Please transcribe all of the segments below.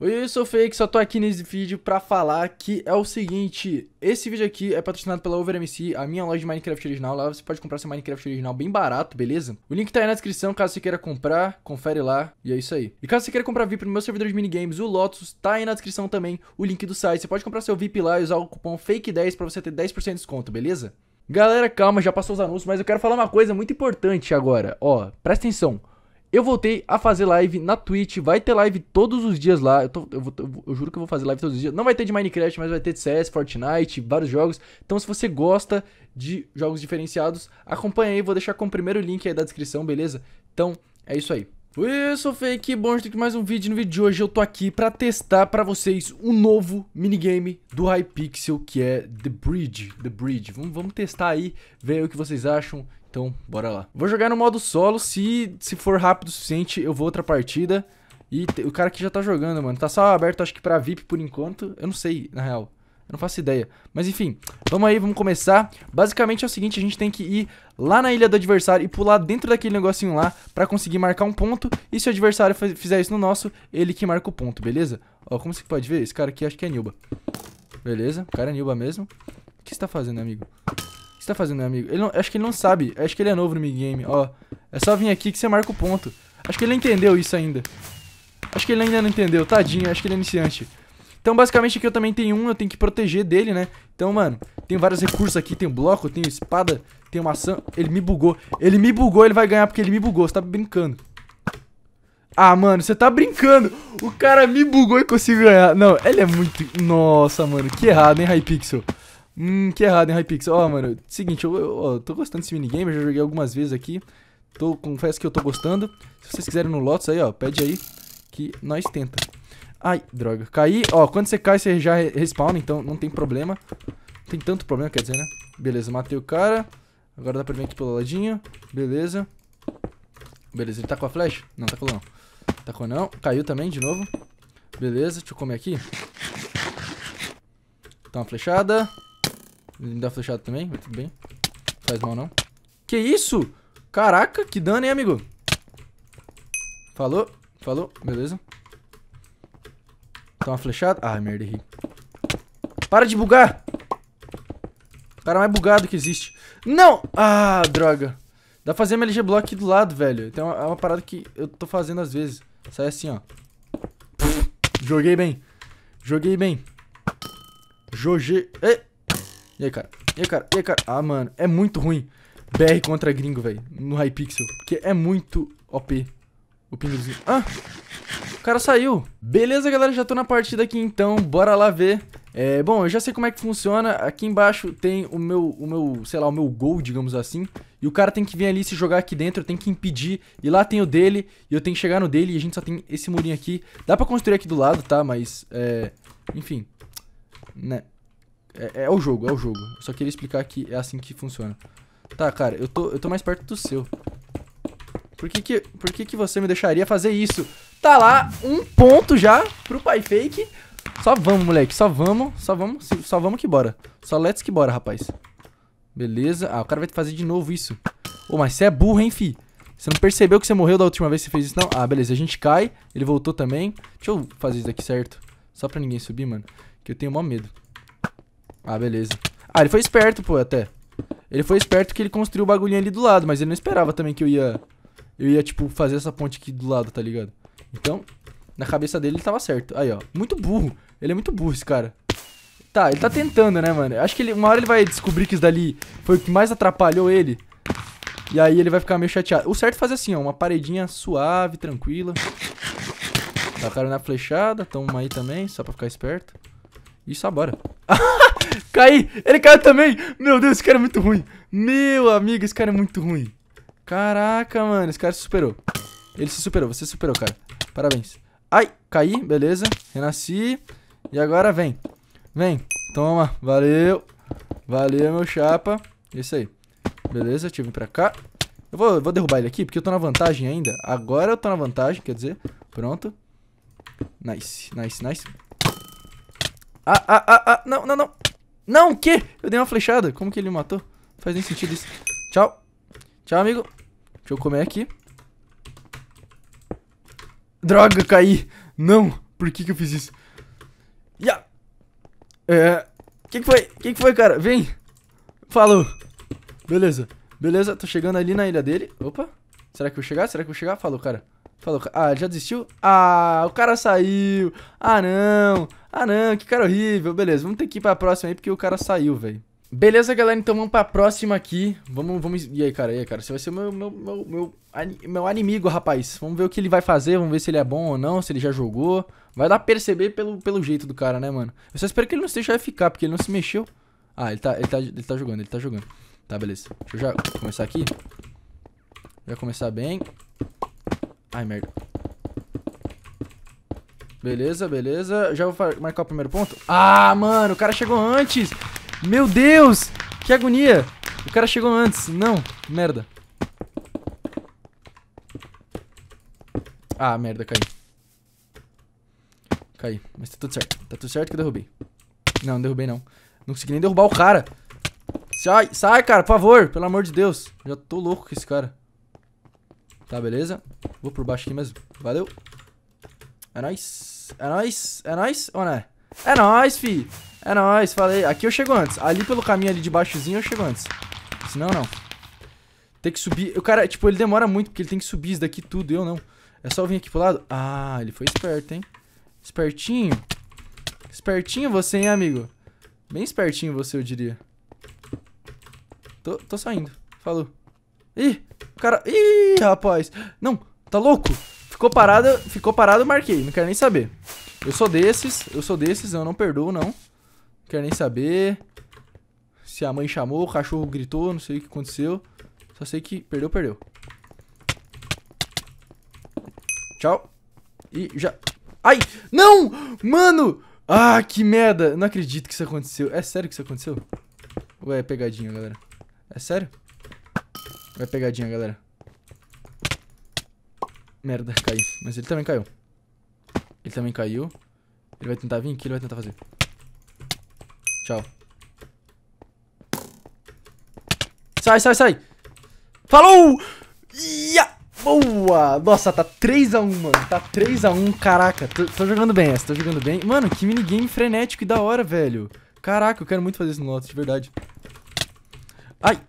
Oi, eu sou o Fake, só tô aqui nesse vídeo pra falar que é o seguinte, esse vídeo aqui é patrocinado pela OverMC, a minha loja de Minecraft original, lá você pode comprar seu Minecraft original bem barato, beleza? O link tá aí na descrição, caso você queira comprar, confere lá, e é isso aí. E caso você queira comprar VIP no meu servidor de minigames, o Lotus, tá aí na descrição também, o link do site, você pode comprar seu VIP lá e usar o cupom FAKE10 pra você ter 10% de desconto, beleza? Galera, calma, já passou os anúncios, mas eu quero falar uma coisa muito importante agora, ó, presta atenção. Eu voltei a fazer live na Twitch, vai ter live todos os dias lá. Eu, tô, eu, vou, eu, juro que eu vou fazer live todos os dias. Não vai ter de Minecraft, mas vai ter de CS, Fortnite, vários jogos. Então, se você gosta de jogos diferenciados, acompanha aí. Vou deixar com o primeiro link aí da descrição, beleza? Então, é isso aí. Oi, eu sou Fake, que bom, tem mais um vídeo. No vídeo de hoje eu tô aqui pra testar pra vocês um novo minigame do Hypixel, que é The Bridge. The Bridge. Vamos, vamos testar aí, ver o que vocês acham então, bora lá. Vou jogar no modo solo, se, se for rápido o suficiente, eu vou outra partida. E o cara aqui já tá jogando, mano. Tá só aberto, acho que pra VIP por enquanto. Eu não sei, na real. Eu não faço ideia. Mas enfim, vamos aí, vamos começar. Basicamente é o seguinte, a gente tem que ir lá na ilha do adversário e pular dentro daquele negocinho lá pra conseguir marcar um ponto. E se o adversário fizer isso no nosso, ele que marca o ponto, beleza? Ó, como você pode ver, esse cara aqui acho que é Nilba. Beleza, o cara é Nilba mesmo. O que você tá fazendo, amigo? que você tá fazendo, meu amigo? Ele não, acho que ele não sabe. Acho que ele é novo no minigame. Ó, é só vir aqui que você marca o ponto. Acho que ele não entendeu isso ainda. Acho que ele ainda não entendeu. Tadinho, acho que ele é iniciante. Então, basicamente, aqui eu também tenho um, eu tenho que proteger dele, né? Então, mano, tem vários recursos aqui. Tem bloco, tem espada, tem maçã. Ele me bugou. Ele me bugou, ele vai ganhar porque ele me bugou. Você tá brincando. Ah, mano, você tá brincando. O cara me bugou e conseguiu ganhar. Não, ele é muito... Nossa, mano, que errado, hein, Hypixel. Hum, que errado, hein, Hypixel? Ó, oh, mano, seguinte, eu, eu, eu, tô gostando desse minigame, eu já joguei algumas vezes aqui. Tô, confesso que eu tô gostando. Se vocês quiserem no Lotus aí, ó, pede aí que nós tenta. Ai, droga. Caí, ó, quando você cai, você já respawna, então não tem problema. Não tem tanto problema, quer dizer, né? Beleza, matei o cara. Agora dá pra vir aqui pelo ladinho. Beleza. Beleza, ele tá com a flecha? Não, tá com não. Tá com não. Caiu também, de novo. Beleza, deixa eu comer aqui. Tá uma flechada. Me dá flechada também, mas tudo bem. faz mal não. Que isso? Caraca, que dano, hein, amigo? Falou, falou, beleza. Tá uma flechada. Ah, merda, errei. Para de bugar! Cara mais bugado que existe. Não! Ah, droga. Dá pra fazer MLG Block aqui do lado, velho. Então é uma parada que eu tô fazendo às vezes. Sai assim, ó. joguei bem. Joguei bem. Joguei... Ei! E aí, cara? E aí, cara? E aí, cara? Ah, mano, é muito ruim. BR contra gringo, velho. No Hypixel. Porque é muito OP. O pinguinho. Ah! O cara saiu. Beleza, galera, já tô na partida aqui então, bora lá ver. É, bom, eu já sei como é que funciona. Aqui embaixo tem o meu, o meu, sei lá, o meu gol, digamos assim. E o cara tem que vir ali se jogar aqui dentro, tem que impedir. E lá tem o dele, e eu tenho que chegar no dele, e a gente só tem esse murinho aqui. Dá pra construir aqui do lado, tá? Mas, é... Enfim, né... É, é o jogo, é o jogo. Eu só queria explicar que é assim que funciona. Tá, cara, eu tô, eu tô mais perto do seu. Por que que, por que que você me deixaria fazer isso? Tá lá, um ponto já pro pai fake. Só vamos, moleque, só vamos, só vamos, só vamos que bora. Só let's que bora, rapaz. Beleza. Ah, o cara vai fazer de novo isso. Ô, mas você é burro, hein, fi? Você não percebeu que você morreu da última vez que você fez isso, não? Ah, beleza, a gente cai, ele voltou também. Deixa eu fazer isso aqui certo. Só pra ninguém subir, mano, que eu tenho mó medo. Ah, beleza. Ah, ele foi esperto, pô, até. Ele foi esperto que ele construiu o bagulhinho ali do lado, mas ele não esperava também que eu ia... Eu ia, tipo, fazer essa ponte aqui do lado, tá ligado? Então, na cabeça dele ele tava certo. Aí, ó. Muito burro. Ele é muito burro, esse cara. Tá, ele tá tentando, né, mano? Acho que ele, uma hora ele vai descobrir que isso dali foi o que mais atrapalhou ele. E aí ele vai ficar meio chateado. O certo é fazer assim, ó. Uma paredinha suave, tranquila. Tacaram na flechada. Toma aí também, só pra ficar esperto. E só bora. Caí! Ele caiu também! Meu Deus, esse cara é muito ruim! Meu amigo, esse cara é muito ruim! Caraca, mano, esse cara se superou. Ele se superou, você superou, cara. Parabéns. Ai, caí, beleza. Renasci. E agora vem. Vem. Toma, valeu. Valeu, meu chapa. Isso aí. Beleza, deixa eu vir pra cá. Eu vou, vou derrubar ele aqui, porque eu tô na vantagem ainda. Agora eu tô na vantagem, quer dizer. Pronto. Nice, nice, nice. Ah, ah, ah, ah. Não, não, não. Não, o quê? Eu dei uma flechada. Como que ele me matou? Não faz nem sentido isso. Tchau. Tchau, amigo. Deixa eu comer aqui. Droga, caí. Não. Por que que eu fiz isso? Ya. Yeah. É. Que que foi? Que que foi, cara? Vem. Falou. Beleza. Beleza, tô chegando ali na ilha dele. Opa. Será que eu vou chegar? Será que eu vou chegar? Falou, cara. Falou, ah, já desistiu? Ah, o cara saiu. Ah, não. Ah, não, que cara horrível. Beleza, vamos ter que ir pra próxima aí, porque o cara saiu, velho. Beleza, galera, então vamos pra próxima aqui. Vamos, vamos... E aí, cara, e aí, cara? Você vai ser meu, meu, meu, meu, meu inimigo, rapaz. Vamos ver o que ele vai fazer, vamos ver se ele é bom ou não, se ele já jogou. Vai dar pra perceber pelo, pelo jeito do cara, né, mano? Eu só espero que ele não esteja ficar porque ele não se mexeu. Ah, ele tá, ele, tá, ele tá jogando, ele tá jogando. Tá, beleza. Deixa eu já começar aqui. Já começar bem. Ai, merda. Beleza, beleza. Já vou marcar o primeiro ponto. Ah, mano, o cara chegou antes. Meu Deus, que agonia. O cara chegou antes. Não, merda. Ah, merda, cai. Cai, mas tá tudo certo. Tá tudo certo que eu derrubei. Não, não derrubei não. Não consegui nem derrubar o cara. Sai, sai, cara, por favor. Pelo amor de Deus. Já tô louco com esse cara. Tá, beleza? Vou por baixo aqui, mesmo. valeu. É nóis. É nóis. É nóis ou não é? É nóis, fi. É nóis, falei. Aqui eu chego antes. Ali pelo caminho ali de baixozinho eu chego antes. Senão, não. Tem que subir. O cara, tipo, ele demora muito porque ele tem que subir isso daqui tudo. Eu não. É só vir aqui pro lado. Ah, ele foi esperto, hein? Espertinho. Espertinho você, hein, amigo? Bem espertinho você, eu diria. Tô, tô saindo. Falou. Ih, cara... Ih, rapaz. Não, tá louco? Ficou parado, ficou parado, marquei. Não quero nem saber. Eu sou desses, eu sou desses, eu não perdoo, não. Não quero nem saber se a mãe chamou, o cachorro gritou, não sei o que aconteceu. Só sei que perdeu, perdeu. Tchau. E já... Ai! Não! Mano! Ah, que merda! Não acredito que isso aconteceu. É sério que isso aconteceu? Ué, pegadinha, galera. É sério? Vai pegadinha, galera. Merda, caiu. Mas ele também caiu. Ele também caiu. Ele vai tentar vir que ele vai tentar fazer. Tchau. Sai, sai, sai. Falou! Ia! Boa! Nossa, tá 3x1, mano. Tá 3x1, caraca. Tô, tô, jogando bem essa, tô jogando bem. Mano, que minigame frenético e da hora, velho. Caraca, eu quero muito fazer isso no Lotus, de verdade. Ai!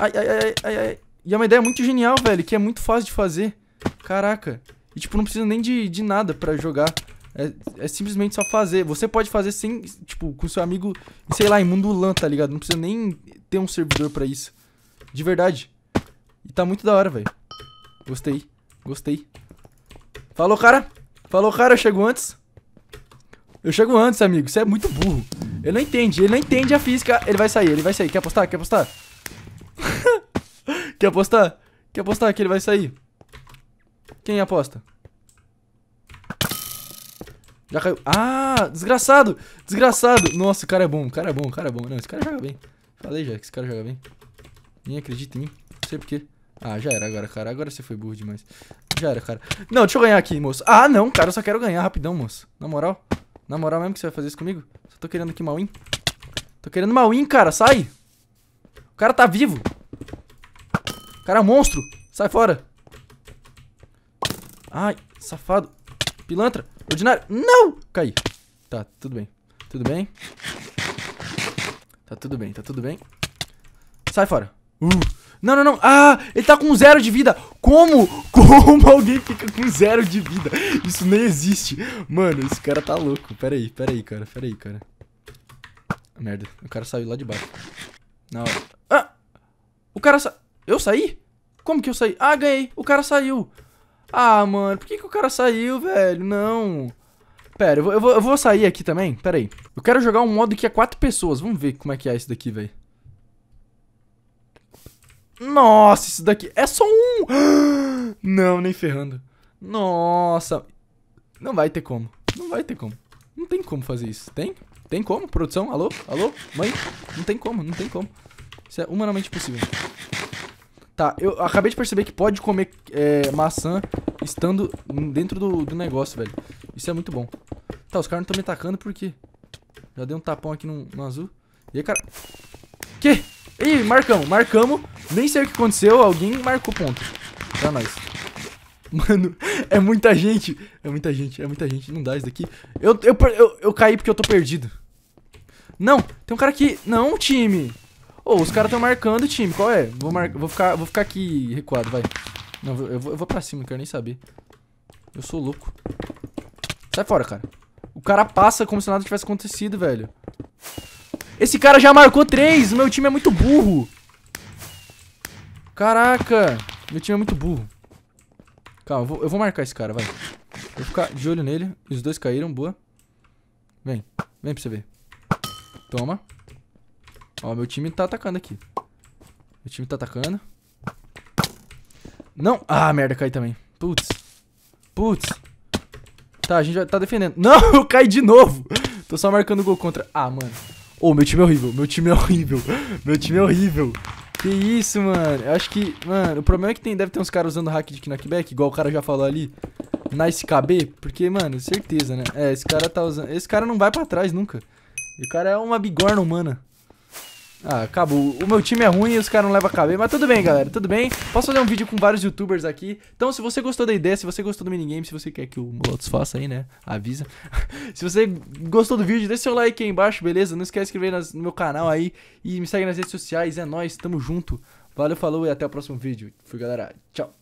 Ai, ai, ai, ai, ai. E é uma ideia muito genial, velho, que é muito fácil de fazer. Caraca. E, tipo, não precisa nem de, de nada pra jogar. É, é simplesmente só fazer. Você pode fazer sem, tipo, com seu amigo, sei lá, em mundo LAN, tá ligado? Não precisa nem ter um servidor pra isso. De verdade. E tá muito da hora, velho. Gostei. Gostei. Falou, cara. Falou, cara. Eu chego antes. Eu chego antes, amigo. Você é muito burro. Ele não entende. Ele não entende a física. Ele vai sair. Ele vai sair. Quer apostar? Quer apostar? Quer apostar? Quer apostar que ele vai sair? Quem aposta? Já caiu. Ah, desgraçado! Desgraçado! Nossa, o cara é bom, o cara é bom, o cara é bom. Não, esse cara joga bem. Falei já que esse cara joga bem. Nem acredita em mim. Não sei porquê. Ah, já era agora, cara. Agora você foi burro demais. Já era, cara. Não, deixa eu ganhar aqui, moço. Ah, não, cara. Eu só quero ganhar rapidão, moço. Na moral. Na moral mesmo que você vai fazer isso comigo? Só tô querendo aqui maluim. win. Tô querendo maluim, win, cara. Sai! O cara tá vivo. Cara, monstro. Sai fora. Ai, safado. Pilantra. Ordinário. Não! Cai. Tá, tudo bem. Tudo bem. Tá tudo bem, tá tudo bem. Sai fora. Uh. Não, não, não. Ah, ele tá com zero de vida. Como? Como alguém fica com zero de vida? Isso nem existe. Mano, esse cara tá louco. Pera aí, pera aí, cara. Pera aí, cara. Merda. O cara saiu lá de baixo. Na hora. Ah! O cara saiu... Eu saí? Como que eu saí? Ah, ganhei. O cara saiu. Ah, mano, por que, que o cara saiu, velho? Não. Pera, eu vou, eu vou, eu vou sair aqui também. Pera aí. Eu quero jogar um modo que é quatro pessoas. Vamos ver como é que é isso daqui, velho. Nossa, isso daqui é só um. Não, nem ferrando. Nossa. Não vai ter como. Não vai ter como. Não tem como fazer isso. Tem? Tem como? Produção? Alô? Alô? Mãe? Não tem como, não tem como. Isso é humanamente possível. Tá, eu acabei de perceber que pode comer é, maçã estando dentro do, do negócio, velho. Isso é muito bom. Tá, os caras não estão me atacando por quê? Já dei um tapão aqui no, no azul. E aí, cara... Que? Ih, marcamos, marcamos. Nem sei o que aconteceu, alguém marcou ponto. Pra nós. Mano, é muita gente. É muita gente, é muita gente. Não dá isso daqui. Eu, eu, eu, eu caí porque eu tô perdido. Não, tem um cara aqui. Não, time oh, os caras estão marcando o time. Qual é? Vou, mar... vou, ficar... vou ficar aqui recuado, vai. Não, eu vou, eu vou pra cima, não quero nem saber. Eu sou louco. Sai fora, cara. O cara passa como se nada tivesse acontecido, velho. Esse cara já marcou três. O meu time é muito burro. Caraca. Meu time é muito burro. Calma, eu vou, eu vou marcar esse cara, vai. Vou ficar de olho nele. Os dois caíram, boa. Vem. Vem pra você ver. Toma. Ó, meu time tá atacando aqui. Meu time tá atacando. Não! Ah, merda, cai também. Putz. Putz. Tá, a gente já tá defendendo. Não, eu caí de novo. Tô só marcando gol contra. Ah, mano. Ô, oh, meu time é horrível. Meu time é horrível. Meu time é horrível. Que isso, mano. Eu acho que... Mano, o problema é que tem, deve ter uns caras usando hack de knockback, igual o cara já falou ali. Nice KB. Porque, mano, certeza, né? É, esse cara tá usando... Esse cara não vai pra trás nunca. E o cara é uma bigorna humana. Ah, acabou. O meu time é ruim e os caras não levam a cabeça. Mas tudo bem, galera. Tudo bem. Posso fazer um vídeo com vários youtubers aqui. Então, se você gostou da ideia, se você gostou do minigame, se você quer que o Molotos faça aí, né? Avisa. se você gostou do vídeo, deixa seu like aí embaixo, beleza? Não esquece de inscrever no meu canal aí. E me segue nas redes sociais. É nóis. Tamo junto. Valeu, falou e até o próximo vídeo. Fui, galera. Tchau.